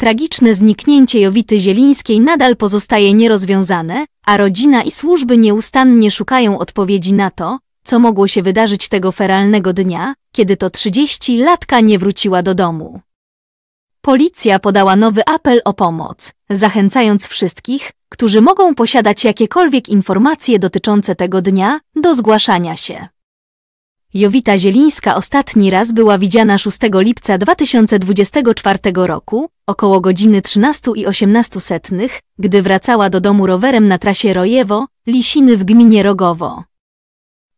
Tragiczne zniknięcie Jowity Zielińskiej nadal pozostaje nierozwiązane, a rodzina i służby nieustannie szukają odpowiedzi na to, co mogło się wydarzyć tego feralnego dnia, kiedy to 30-latka nie wróciła do domu. Policja podała nowy apel o pomoc, zachęcając wszystkich, którzy mogą posiadać jakiekolwiek informacje dotyczące tego dnia, do zgłaszania się. Jowita Zielińska ostatni raz była widziana 6 lipca 2024 roku, około godziny 13 i 18 setnych, gdy wracała do domu rowerem na trasie Rojewo, Lisiny w gminie Rogowo.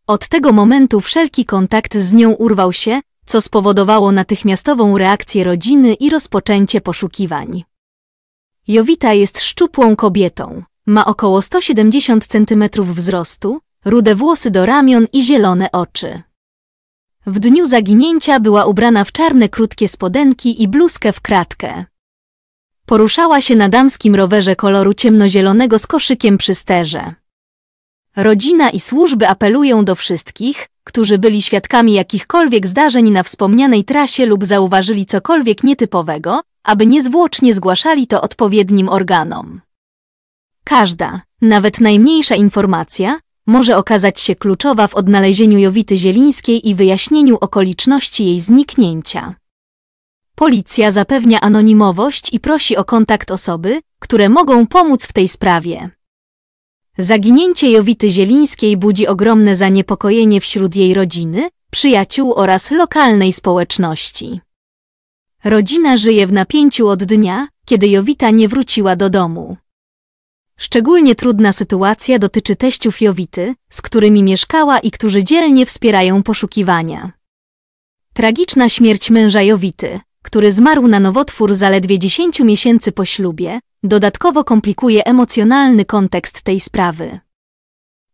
Od tego momentu wszelki kontakt z nią urwał się, co spowodowało natychmiastową reakcję rodziny i rozpoczęcie poszukiwań. Jowita jest szczupłą kobietą, ma około 170 cm wzrostu, rude włosy do ramion i zielone oczy. W dniu zaginięcia była ubrana w czarne krótkie spodenki i bluzkę w kratkę. Poruszała się na damskim rowerze koloru ciemnozielonego z koszykiem przy sterze. Rodzina i służby apelują do wszystkich, którzy byli świadkami jakichkolwiek zdarzeń na wspomnianej trasie lub zauważyli cokolwiek nietypowego, aby niezwłocznie zgłaszali to odpowiednim organom. Każda, nawet najmniejsza informacja, może okazać się kluczowa w odnalezieniu Jowity Zielińskiej i wyjaśnieniu okoliczności jej zniknięcia. Policja zapewnia anonimowość i prosi o kontakt osoby, które mogą pomóc w tej sprawie. Zaginięcie Jowity Zielińskiej budzi ogromne zaniepokojenie wśród jej rodziny, przyjaciół oraz lokalnej społeczności. Rodzina żyje w napięciu od dnia, kiedy Jowita nie wróciła do domu. Szczególnie trudna sytuacja dotyczy teściów Jowity, z którymi mieszkała i którzy dzielnie wspierają poszukiwania. Tragiczna śmierć męża Jowity, który zmarł na nowotwór zaledwie 10 miesięcy po ślubie, dodatkowo komplikuje emocjonalny kontekst tej sprawy.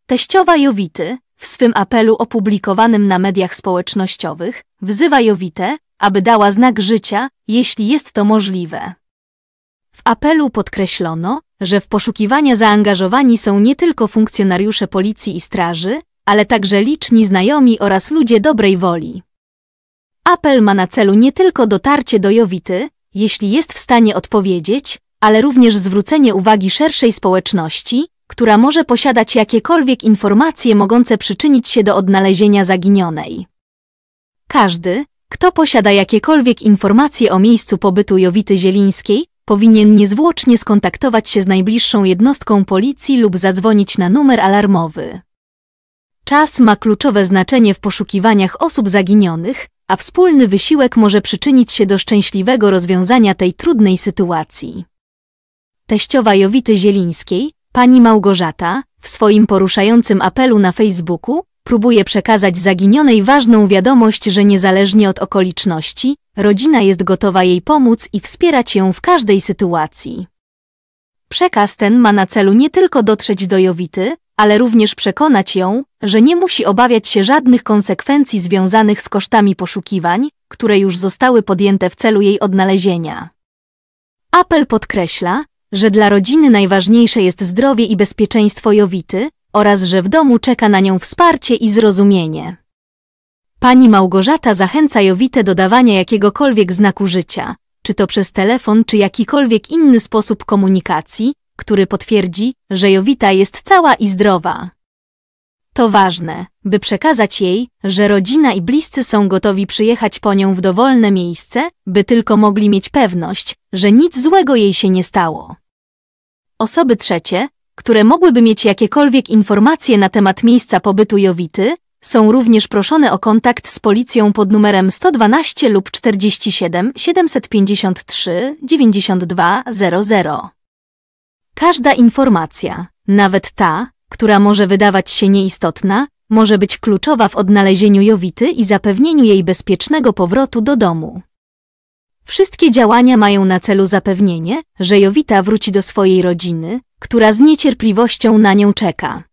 Teściowa Jowity, w swym apelu opublikowanym na mediach społecznościowych, wzywa Jowitę, aby dała znak życia, jeśli jest to możliwe. W apelu podkreślono, że w poszukiwania zaangażowani są nie tylko funkcjonariusze policji i straży, ale także liczni znajomi oraz ludzie dobrej woli. Apel ma na celu nie tylko dotarcie do Jowity, jeśli jest w stanie odpowiedzieć, ale również zwrócenie uwagi szerszej społeczności, która może posiadać jakiekolwiek informacje mogące przyczynić się do odnalezienia zaginionej. Każdy, kto posiada jakiekolwiek informacje o miejscu pobytu Jowity Zielińskiej, powinien niezwłocznie skontaktować się z najbliższą jednostką policji lub zadzwonić na numer alarmowy. Czas ma kluczowe znaczenie w poszukiwaniach osób zaginionych, a wspólny wysiłek może przyczynić się do szczęśliwego rozwiązania tej trudnej sytuacji. Teściowa Jowity Zielińskiej, pani Małgorzata, w swoim poruszającym apelu na Facebooku próbuje przekazać zaginionej ważną wiadomość, że niezależnie od okoliczności, rodzina jest gotowa jej pomóc i wspierać ją w każdej sytuacji. Przekaz ten ma na celu nie tylko dotrzeć do Jowity, ale również przekonać ją, że nie musi obawiać się żadnych konsekwencji związanych z kosztami poszukiwań, które już zostały podjęte w celu jej odnalezienia. Apel podkreśla, że dla rodziny najważniejsze jest zdrowie i bezpieczeństwo Jowity, oraz że w domu czeka na nią wsparcie i zrozumienie. Pani Małgorzata zachęca Jowitę do dawania jakiegokolwiek znaku życia, czy to przez telefon, czy jakikolwiek inny sposób komunikacji, który potwierdzi, że Jowita jest cała i zdrowa. To ważne, by przekazać jej, że rodzina i bliscy są gotowi przyjechać po nią w dowolne miejsce, by tylko mogli mieć pewność, że nic złego jej się nie stało. Osoby trzecie, które mogłyby mieć jakiekolwiek informacje na temat miejsca pobytu Jowity, są również proszone o kontakt z policją pod numerem 112 lub 47 753 00. Każda informacja, nawet ta, która może wydawać się nieistotna, może być kluczowa w odnalezieniu Jowity i zapewnieniu jej bezpiecznego powrotu do domu. Wszystkie działania mają na celu zapewnienie, że Jowita wróci do swojej rodziny, która z niecierpliwością na nią czeka.